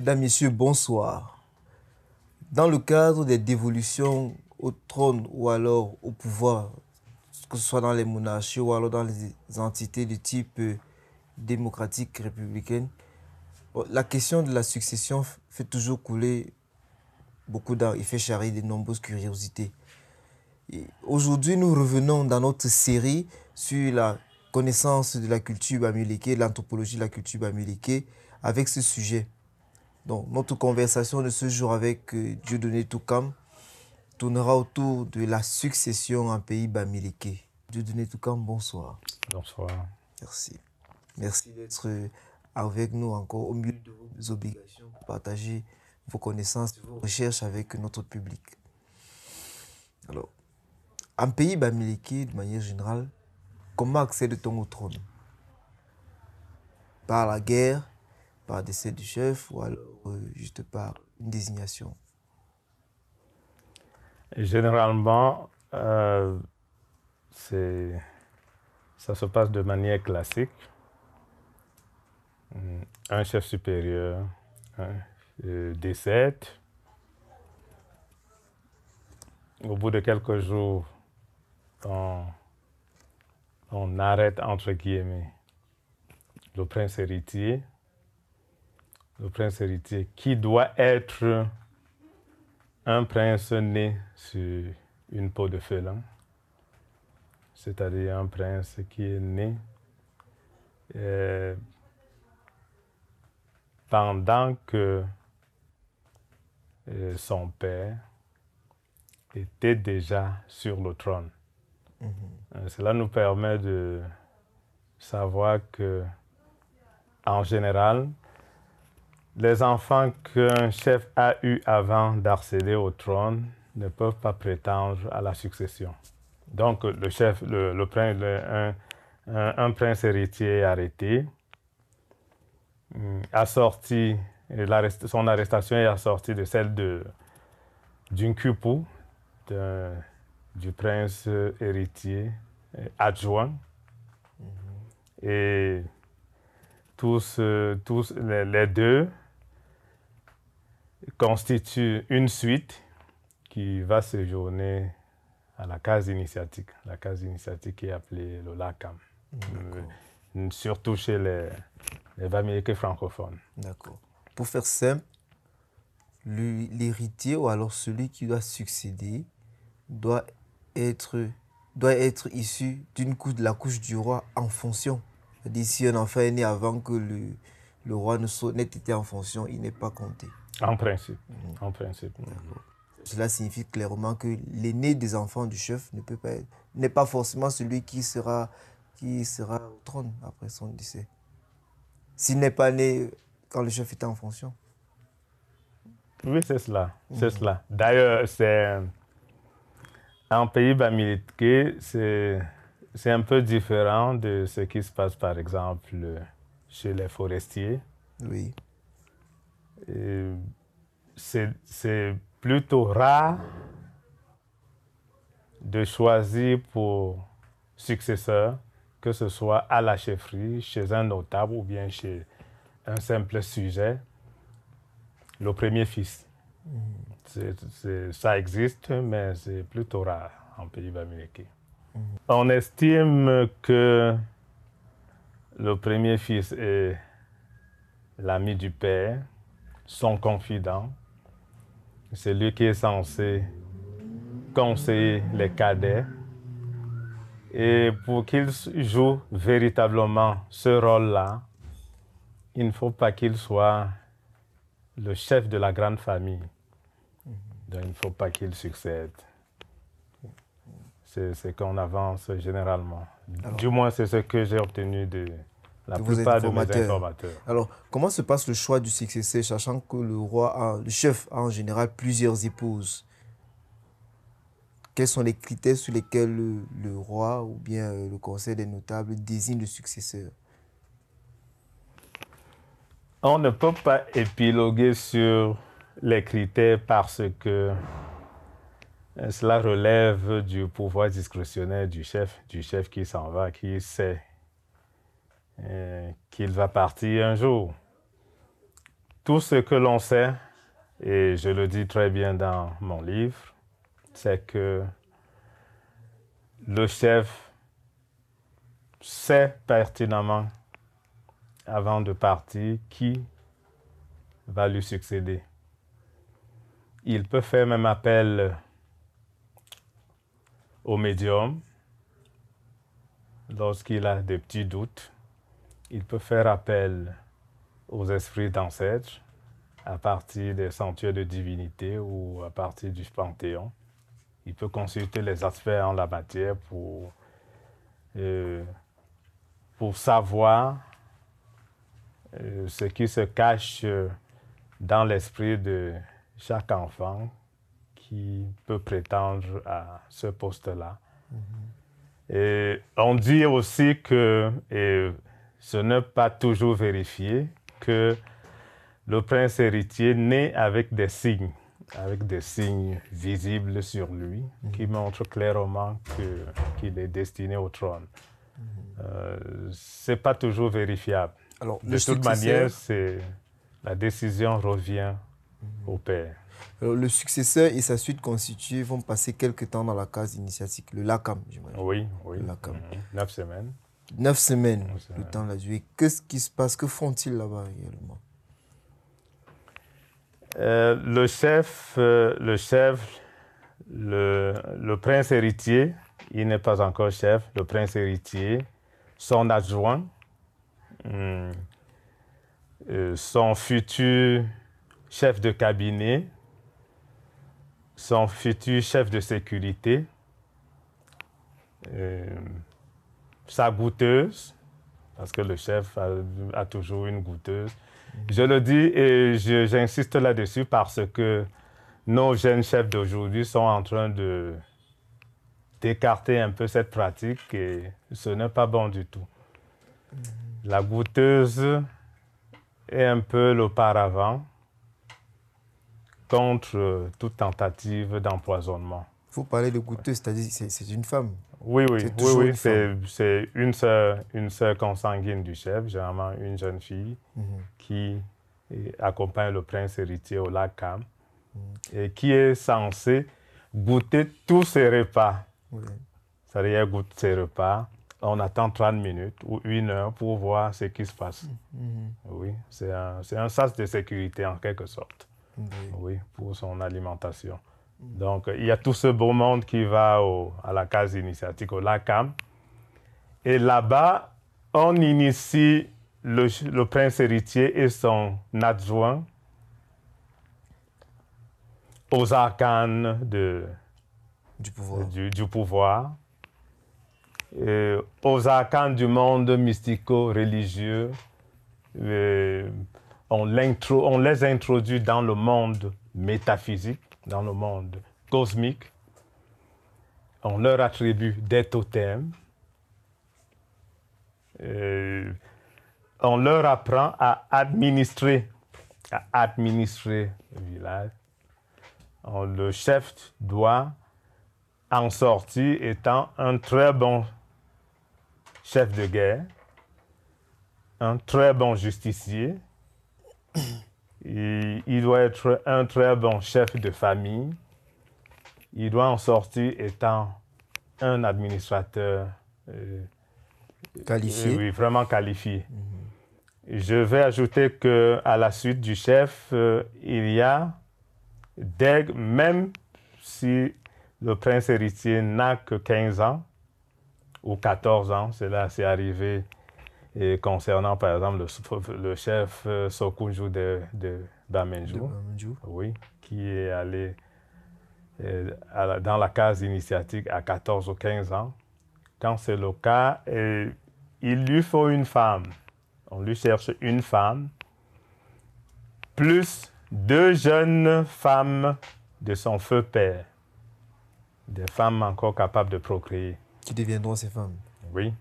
Mesdames, Messieurs, bonsoir. Dans le cadre des dévolutions au trône ou alors au pouvoir, que ce soit dans les monarchies ou alors dans les entités de type euh, démocratique républicaine, la question de la succession fait toujours couler beaucoup d'art et fait charrier de nombreuses curiosités. Aujourd'hui, nous revenons dans notre série sur la connaissance de la culture américaine, l'anthropologie de la culture américaine, avec ce sujet. Donc, notre conversation de ce jour avec euh, Dieudonné Toukam tournera autour de la succession en pays bamileke. Dieudonné Toukam, bonsoir. Bonsoir. Merci. Merci d'être euh, avec nous encore au milieu de vos obligations pour partager vos connaissances vos recherches avec notre public. Alors, en pays bamileke, de manière générale, comment accède-t-on au trône Par la guerre par décès du chef ou alors, euh, juste par une désignation Généralement, euh, ça se passe de manière classique. Hmm, un chef supérieur hein, euh, décède. Au bout de quelques jours, on, on arrête, entre guillemets, le prince héritier le prince héritier, qui doit être un prince né sur une peau de félin, c'est-à-dire un prince qui est né euh, pendant que euh, son père était déjà sur le trône. Mm-hmm. Euh, cela nous permet de savoir que, en général, les enfants qu'un chef a eu avant d'accéder au trône ne peuvent pas prétendre à la succession. Donc, le chef, le, un, prince héritier est arrêté, mm, assorti, son arrestation est assortie de celle de, d'une cupo, du prince héritier euh, adjoint. Mm-hmm. Et tous, euh, tous les, deux constituent une suite qui va séjourner à la case initiatique. La case initiatique est appelée le LACAM, euh, surtout chez les, les francophones. D'accord. Pour faire simple, l'héritier ou alors celui qui doit succéder doit être, doit être issu d'une couche, de la couche du roi en fonction si un enfant est né avant que le, le roi n'ait été en fonction, il n'est pas compté. En principe. En principe. Cela signifie clairement que l'aîné des enfants du chef ne peut pas n'est pas forcément celui qui sera qui sera au trône après son décès. S'il n'est pas né quand le chef était en fonction. Oui, c'est cela. Mhm. cela. D'ailleurs, c'est un pays bamilitké, c'est c'est un peu différent de ce qui se passe, par exemple, chez les forestiers. Oui. C'est plutôt rare de choisir pour successeur, que ce soit à la chefferie, chez un notable ou bien chez un simple sujet, le premier fils. Mm. ça existe, mais c'est plutôt rare en pays on estime que le premier fils est l'ami du père, son confident. C'est lui qui est censé conseiller les cadets. Et pour qu'il joue véritablement ce rôle-là, il ne faut pas qu'il soit le chef de la grande famille. Donc il ne faut pas qu'il succède c'est qu'on avance généralement. du moins, c'est ce que j'ai obtenu de la plupart de mes informateurs. Alors, comment se passe le choix du successeur, sachant que le roi, le chef a en général plusieurs épouses Quels sont les critères sur lesquels le roi ou bien euh, le conseil des notables désigne le successeur On ne peut pas épiloguer sur les critères parce que euh, cela relève du pouvoir discrétionnaire du chef, du chef qui s'en va, qui sait euh, qu'il va partir un jour. Tout ce que l'on sait, et je le dis très bien dans mon livre, c'est que le chef sait pertinemment avant de partir qui va lui succéder. Il peut faire même appel au médium. Lorsqu'il a des petits doutes, il peut faire appel aux esprits d'ancêtres à partir des sanctuaires de divinité ou à partir du panthéon. Il peut consulter les aspects en la matière pour, euh, pour savoir euh, ce qui se cache euh, dans l'esprit de chaque enfant qui peut prétendre à ce poste-là. Mm-hmm. Et on dit aussi que, et ce n'est pas toujours vérifié, que le prince héritier naît avec des signes, avec des signes visibles sur lui, mm-hmm. qui montrent clairement qu'il est destiné au trône. Mm-hmm. Euh, c'est pas toujours vérifiable. de toute manière, c'est la décision revient au père. Euh, le successeur et sa suite constituée vont passer quelques temps dans la case initiatique, le LACAM, j'imagine. Oui, oui. Le LACAM. Mhm. Neuf semaines. Neuf semaines, le temps de la durée. Qu'est-ce qui se passe Que font-ils là-bas réellement euh, euh, le chef, le chef, le, prince héritier, il n'est pas encore chef, le prince héritier, son adjoint, hmm, son futur chef de cabinet, son futur chef de sécurité, euh, sa goûteuse, parce que le chef a, toujours une goûteuse. Je le dis et j'insiste là-dessus parce que nos jeunes chefs d'aujourd'hui sont en train de d'écarter un peu cette pratique et ce n'est pas bon du tout. La goûteuse est un peu l'auparavant contre euh, toute tentative d'empoisonnement. Vous parlez de goûteuse, c'est-à-dire c'est une femme. Oui, oui, oui, c'est une sœur, une sœur consanguine du chef, généralement une jeune fille mhm. qui accompagne le prince héritier au lac Cam mhm. et qui est censée goûter tous ses repas. Ça C'est-à-dire goûter ses repas. On attend 30 minutes ou une heure pour voir ce qui se passe. Mhm. Oui, c'est un, un sas de sécurité en quelque sorte oui. pour son alimentation. Mm. Donc, il y a tout ce beau monde qui va à la case initiatique, au LACAM. Et là-bas, on initie le, prince héritier et son adjoint aux arcanes de, du pouvoir. aux arcanes du monde mystico-religieux, euh, on, les introduit dans le monde métaphysique, dans le monde cosmique. On leur attribue des totems. Euh, on leur apprend à administrer, à administrer le village. le chef doit en sortir étant un très bon chef de guerre, un très bon justicier, il, doit être un très bon chef de famille. Il doit en sortir étant un administrateur euh, qualifié. oui, vraiment qualifié. Mhm. Je vais ajouter que à la suite du chef, euh, il y a dès même si le prince héritier n'a que 15 ans ou 14 ans, cela s'est arrivé et concernant, par exemple, le, chef euh, Sokunju de, de oui, qui est allé euh, dans la case initiatique à 14 ou 15 ans, quand c'est le cas, euh, il lui faut une femme. On lui cherche une femme, plus deux jeunes femmes de son feu père, des femmes encore capables de procréer. Qui deviendront ces femmes Oui.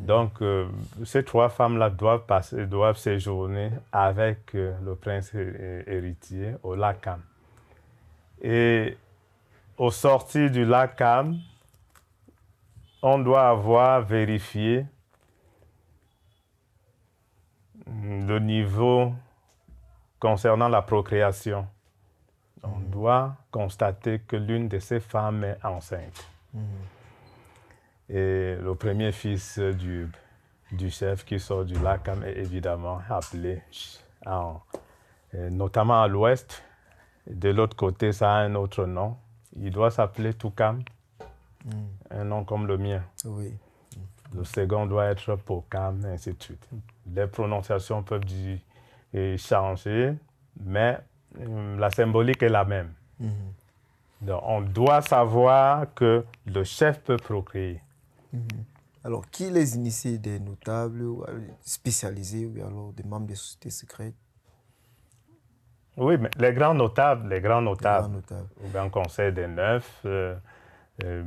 Donc, euh, ces trois femmes-là doivent, passer, doivent séjourner avec euh, le prince héritier au lac Et au sortir du lac on doit avoir vérifié le niveau concernant la procréation. On mm. doit constater que l'une de ces femmes est enceinte. Mm. Et le premier fils du, du chef qui sort du lac est évidemment appelé, euh, notamment à l'ouest. De l'autre côté, ça a un autre nom. Il doit s'appeler Toukam, hmm. un nom comme le mien. Oui. Le second doit être Pokam, ainsi de suite. Les prononciations peuvent changer, mais hum, la symbolique est la même. Hmm. Donc, on doit savoir que le chef peut procréer. Mhm. Alors, qui les initie Des notables euh, spécialisés ou alors des membres des sociétés secrètes Oui, mais les grands notables, les grands notables, les Conseil des Neufs, euh, euh,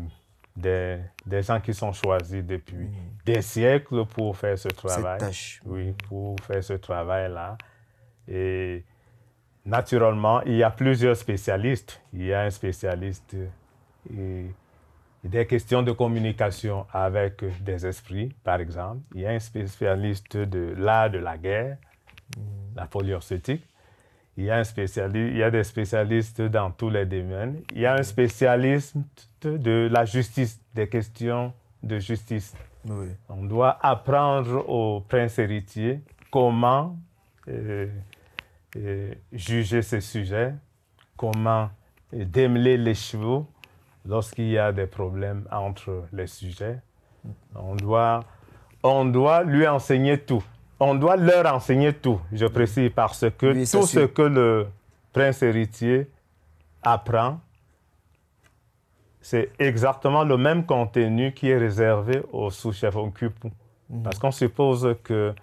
des, gens qui sont choisis depuis mhm. des siècles pour faire ce travail. Oui, pour faire ce travail-là. Et naturellement, il y a plusieurs spécialistes. Il y a un spécialiste. Et, des questions de communication avec des esprits, par exemple. Il y a un spécialiste de l'art de la guerre, la polyorcétique. Il y, a un spécialiste, il y a des spécialistes dans tous les domaines. Il y a un spécialiste de la justice, des questions de justice. On doit apprendre au prince héritiers comment euh, euh, juger ces sujets, comment démêler les chevaux lorsqu'il y a des problèmes entre les sujets, on doit, on doit lui enseigner tout. On doit leur enseigner tout, je précise, parce que tout ce que le prince héritier apprend, c'est exactement le même contenu qui est réservé au sous-chef occupant. Mhm. Parce qu'on suppose que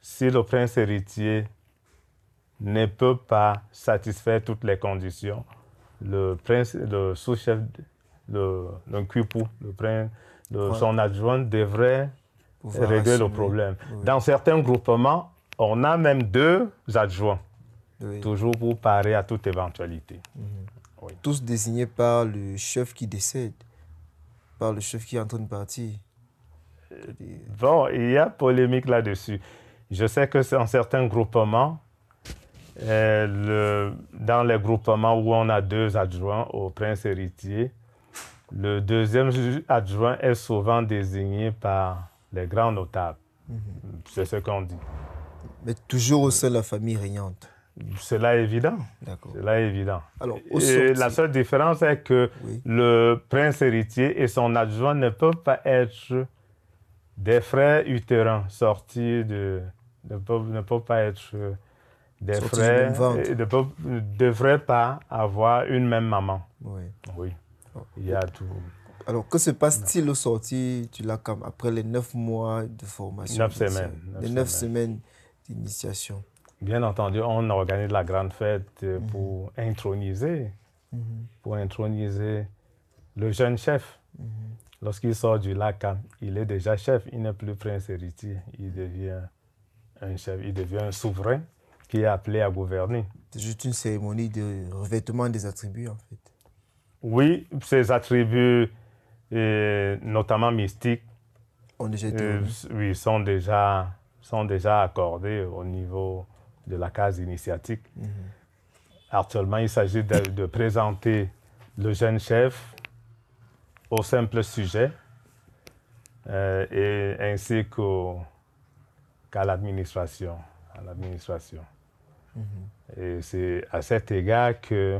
si le prince héritier ne peut pas satisfaire toutes les conditions, le, prince, le sous-chef le, le le prince, son adjoint devrait régler le problème. Dans certains groupements, on a même deux adjoints, toujours pour parer à toute éventualité. Mhm. Tous désignés par le chef qui décède, par le chef qui est en train de partir. Euh, bon, il y a polémique là-dessus. Je sais que dans certains groupements, euh, dans les groupements où on a deux adjoints au prince héritier, le deuxième adjoint est souvent désigné par les grands notables. Mhm. C'est ce qu'on dit. Mais toujours au sein de la famille régnante. Cela est évident. évident. Alors, La seule différence est que le prince héritier et son adjoint ne peuvent pas être des frères utérins sortis de. ne peuvent, pas être des frères. ne devraient pas avoir une même maman. Oui. Il y a tout. Alors, que se passe-t-il au sorti du LACAM après les neuf mois de formation Neuf semaines. les neuf semaines, d'initiation. Bien entendu, on organise la grande fête euh, mhm. pour introniser, mhm. pour introniser le jeune chef. Mhm. Lorsqu'il sort du LACAM, il est déjà chef, il n'est plus prince héritier, il devient un chef, il devient un souverain qui est appelé à gouverner. C'est juste une cérémonie de revêtement des attributs, en fait. Oui, ces attributs, euh, notamment mystiques, euh, oui, sont déjà, sont déjà accordés au niveau de la case initiatique. Mhm. Actuellement, il s'agit de, présenter le jeune chef au simple sujet, euh, et ainsi qu'à l'administration. À l'administration. Mhm. Et c'est à cet égard que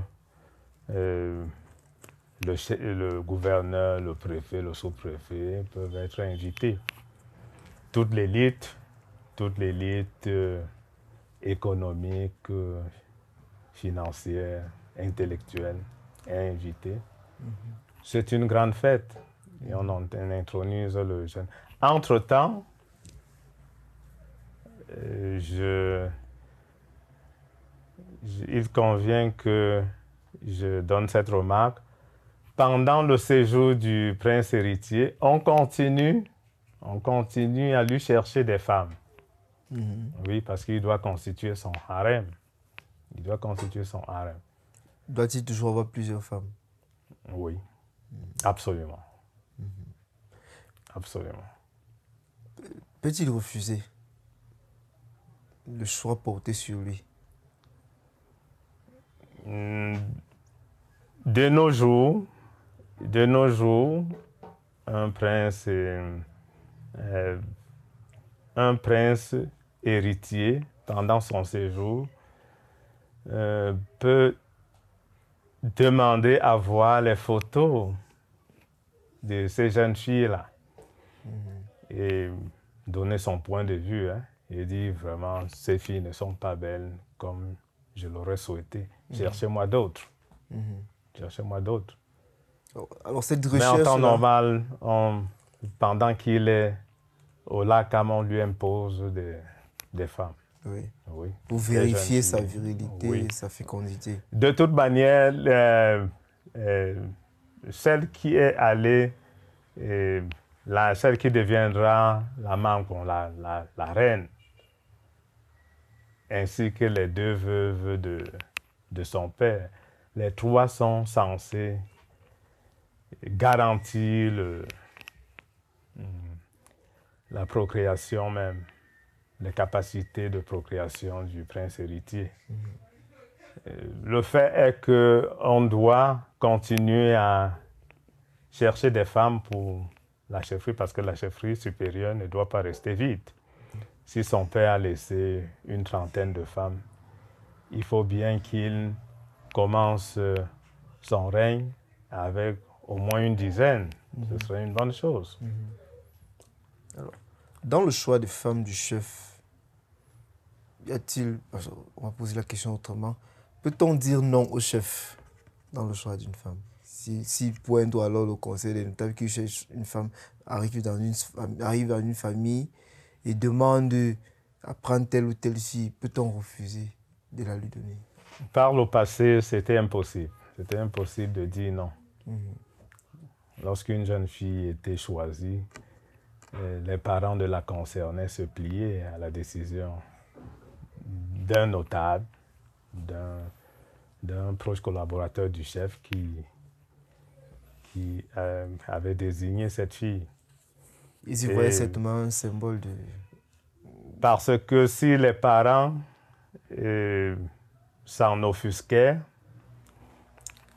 le, gouverneur, le préfet, le sous-préfet peuvent être invités. Toute l'élite, toute l'élite euh, économique, euh, financière, intellectuelle est invitée. Mhm. C'est une grande fête et on, intronise le jeune. Entre-temps, euh, je, il convient que je donne cette remarque pendant le séjour du prince héritier, on continue, on continue à lui chercher des femmes. Mhm. Oui, parce qu'il doit constituer son harem. Il doit constituer son harem. Doit-il toujours avoir plusieurs femmes Oui, mhm. absolument. Mhm. Absolument. Peut-il refuser le choix porté sur lui hmm. De nos jours, de nos jours, un prince, euh, un prince héritier, pendant son séjour, euh, peut demander à voir les photos de ces jeunes filles-là mm-hmm. et donner son point de vue. Hein, et dire vraiment, ces filles ne sont pas belles comme je l'aurais souhaité. Mm-hmm. Cherchez-moi d'autres. Mm-hmm. Cherchez-moi d'autres. Oh, alors, cette recherche. Mais en temps normal, pendant qu'il est au lac on lui impose des, femmes. Oui. Pour vérifier sa virilité, sa fécondité. De toute manière, euh, euh, celle qui est allée, euh, la, celle qui deviendra la la, la, la, reine, ainsi que les deux veuves de, de son père, les trois sont censés garantir hmm, la procréation même, les capacités de procréation du prince héritier. Euh, le fait est que on doit continuer à chercher des femmes pour la chefferie parce que la chefferie supérieure ne doit pas rester vide. Si son père a laissé une trentaine de femmes, il faut bien qu'il commence euh, son règne avec au moins une dizaine. Ce mhm. serait une bonne chose. Mhm. Alors, dans le choix des femmes du chef, y a-t-il, on va poser la question autrement, peut-on dire non au chef dans le choix d'une femme si, si pointe ou alors le conseil des notables qui une femme arrive dans une, arrive dans une famille et demande à prendre telle ou telle fille, peut-on refuser de la lui donner Par le passé, c'était impossible. C'était impossible de dire non. Mhm. Lorsqu'une jeune fille était choisie, euh, les parents de la concernée se pliaient à la décision d'un notable, d'un proche collaborateur du chef qui, euh, avait désigné cette fille. Ils y voyaient certainement un symbole de... Parce que si les parents euh, s'en offusquaient,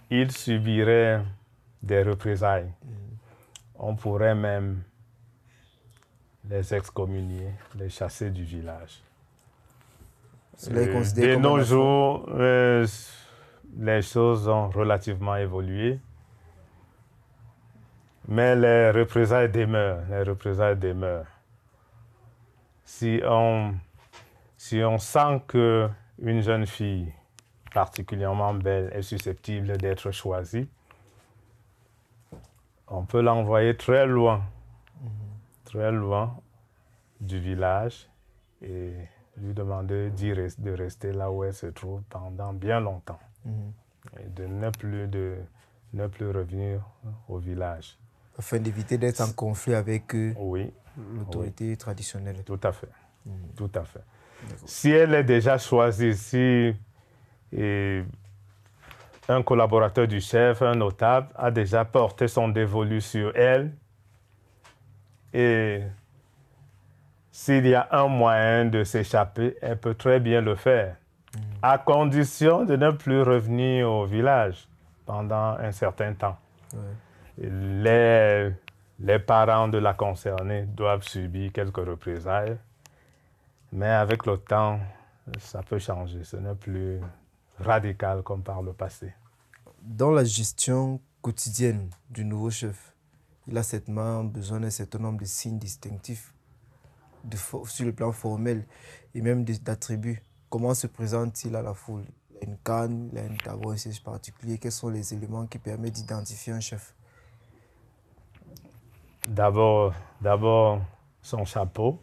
ils subiraient des représailles. On pourrait même les excommunier, les chasser du village. Euh, de nos jours, euh, les choses ont relativement évolué. Mais les représailles demeurent, les représailles demeurent. Si on, si on sent que une jeune fille particulièrement belle est susceptible d'être choisie, on peut l'envoyer très loin, très loin du village et lui demander de rester là où elle se trouve pendant bien longtemps mhm. et de ne plus, de, ne plus revenir au village. Afin d'éviter d'être en conflit avec oui, l'autorité traditionnelle. Tout à fait. Mhm. Tout à fait. Si elle est déjà choisie, si et un collaborateur du chef, un notable, a déjà porté son dévolu sur elle. Et s'il y a un moyen de s'échapper, elle peut très bien le faire, mm. à condition de ne plus revenir au village pendant un certain temps. Les, les parents de la concernée doivent subir quelques représailles, mais avec le temps, ça peut changer. Ce n'est plus radical comme par le passé dans la gestion quotidienne du nouveau chef, il a certainement besoin d'un certain nombre de signes distinctifs sur le plan formel et même d'attributs. Comment se présente-t-il à la foule Il a une canne, il a un tableau, un siège particulier. Quels sont les éléments qui permettent d'identifier un chef D'abord, d'abord son chapeau.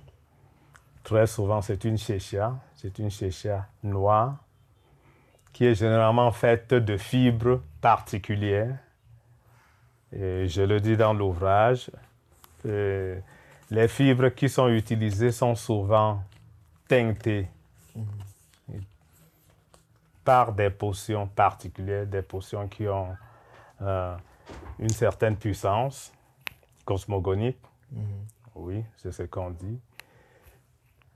Très souvent, c'est une chéchia. C'est une chéchia noire qui est généralement faite de fibres particulières. Et je le dis dans l'ouvrage, euh, les fibres qui sont utilisées sont souvent teintées par des potions particulières, des potions qui ont euh, une certaine puissance cosmogonique. Mm-hmm. Oui, c'est ce qu'on dit.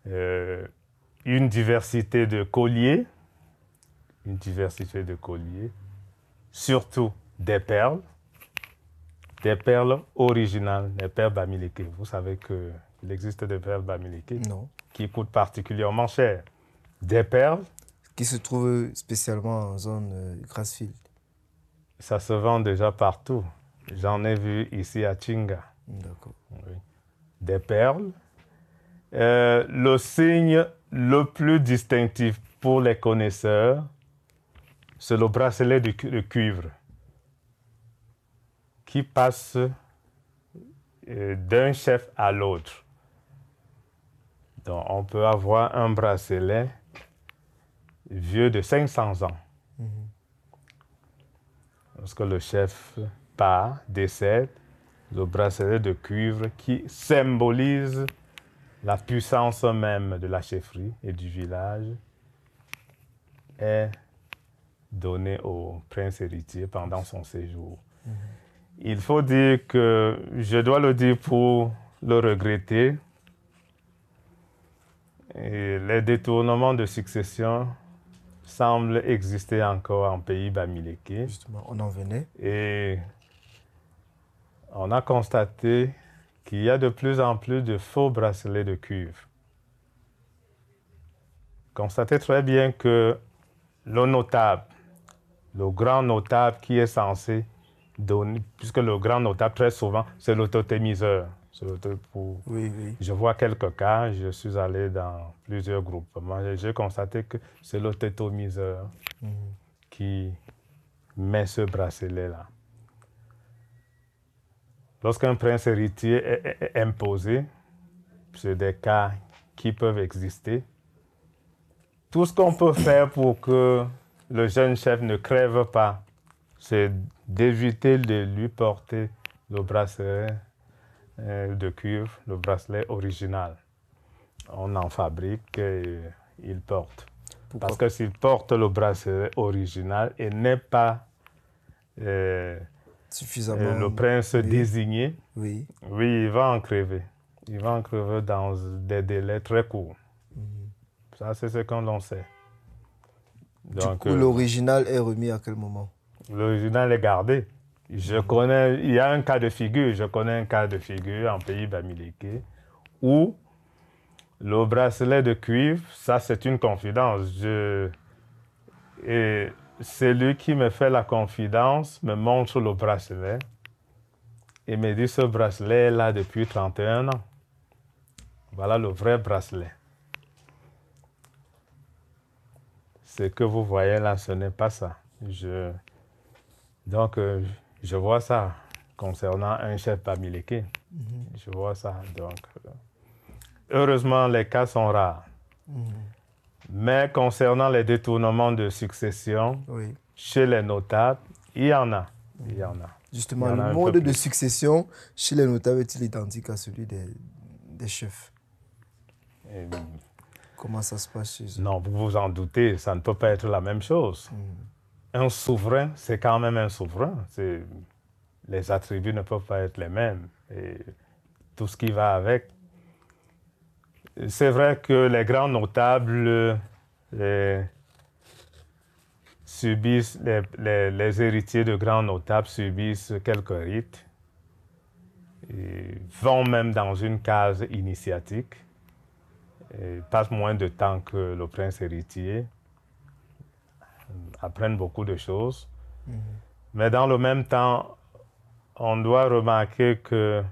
Euh, une diversité de colliers une diversité de colliers, surtout des perles, des perles originales, des perles bamileke. Vous savez qu'il existe des perles bamileke qui coûtent particulièrement cher. Des perles. Qui se trouvent spécialement en zone euh, Grassfield. Ça se vend déjà partout. J'en ai vu ici à Tchinga. D'accord. Des perles. Euh, le signe le plus distinctif pour les connaisseurs, c'est le bracelet de, cuivre qui passe euh, d'un chef à l'autre. Donc, on peut avoir un bracelet vieux de 500 ans. Mm-hmm. Lorsque le chef part, décède, le bracelet de cuivre qui symbolise la puissance même de la chefferie et du village est donné au prince héritier pendant son séjour. Mhm. Il faut dire que, je dois le dire pour le regretter, les détournements de succession semblent exister encore en pays bamileke. Justement, on en venait. Et on a constaté qu'il y a de plus en plus de faux bracelets de cuivre. Constatez très bien que le notable le grand notable qui est censé donner, puisque le grand notable, très souvent, c'est l'autotémiseur. Je vois quelques cas, je suis allé dans plusieurs groupes. j'ai constaté que c'est l'autotémiseur mhm. qui met ce bracelet-là. Lorsqu'un prince héritier est imposé, c'est des cas qui peuvent exister. Tout ce qu'on peut faire pour que le jeune chef ne crève pas, c'est d'éviter de lui porter le bracelet euh, de cuivre, le bracelet original. On en fabrique et il porte. Parce que s'il porte le bracelet original et n'est pas euh, Suffisamment euh, le prince désigné, oui. oui, il va en crever. Il va en crever dans des délais très courts. Mhm. Ça, c'est ce qu'on l'on sait. Euh, l'original est remis à quel moment L'original est gardé. Je connais, il y a un cas de figure, je connais un cas de figure en pays bamileke où le bracelet de cuivre, ça c'est une confidence. Je, et celui qui me fait la confidence me montre le bracelet et me dit ce bracelet là depuis 31 ans. Voilà le vrai bracelet. ce que vous voyez là, ce n'est pas ça. Je... Donc, euh, je vois ça concernant un chef parmi mhm. Je vois ça. Donc, euh, heureusement, les cas sont rares. Mhm. Mais concernant les détournements de succession, chez les notables, il y en a. Il y en a. Justement, le mode de succession chez les notables est-il identique à celui des, des chefs? Comment ça se passe chez eux Non, vous vous en doutez, ça ne peut pas être la même chose. Hmm. Un souverain, c'est quand même un souverain. Les attributs ne peuvent pas être les mêmes. Et tout ce qui va avec. C'est vrai que les grands notables subissent, les, héritiers de grands notables subissent quelques rites. Ils vont même dans une case initiatique passent moins de temps que le prince héritier, euh, apprennent beaucoup de choses. Mhm. Mais dans le même temps, on doit remarquer que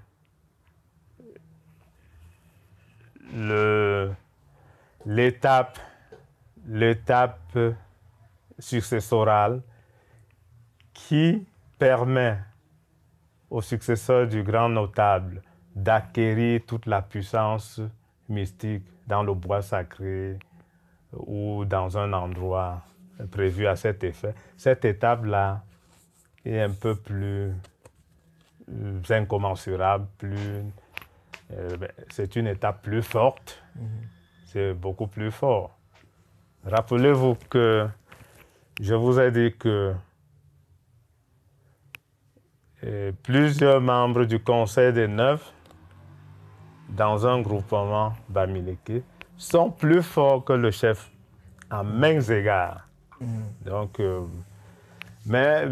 l'étape, l'étape successorale qui permet au successeur du grand notable d'acquérir toute la puissance mystique dans le bois sacré ou dans un endroit prévu à cet effet. Cette étape-là est un peu plus euh, incommensurable, plus... Euh, ben, c'est une étape plus forte, mm-hmm. c'est beaucoup plus fort. Rappelez-vous que je vous ai dit que euh, plusieurs membres du Conseil des neufs dans un groupement Bamileke sont plus forts que le chef à mains égards. Mm. Donc, euh, mais,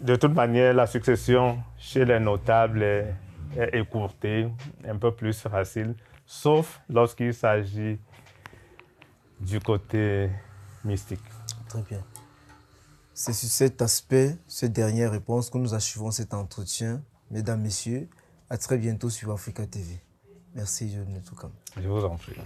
de toute manière, la succession chez les notables est, est écourtée, un peu plus facile, sauf lorsqu'il s'agit du côté mystique. Très bien. C'est sur cet aspect, cette dernière réponse, que nous achevons cet entretien. Mesdames, Messieurs, à très bientôt sur Africa TV. Merci, vous remercie. Je vous en prie.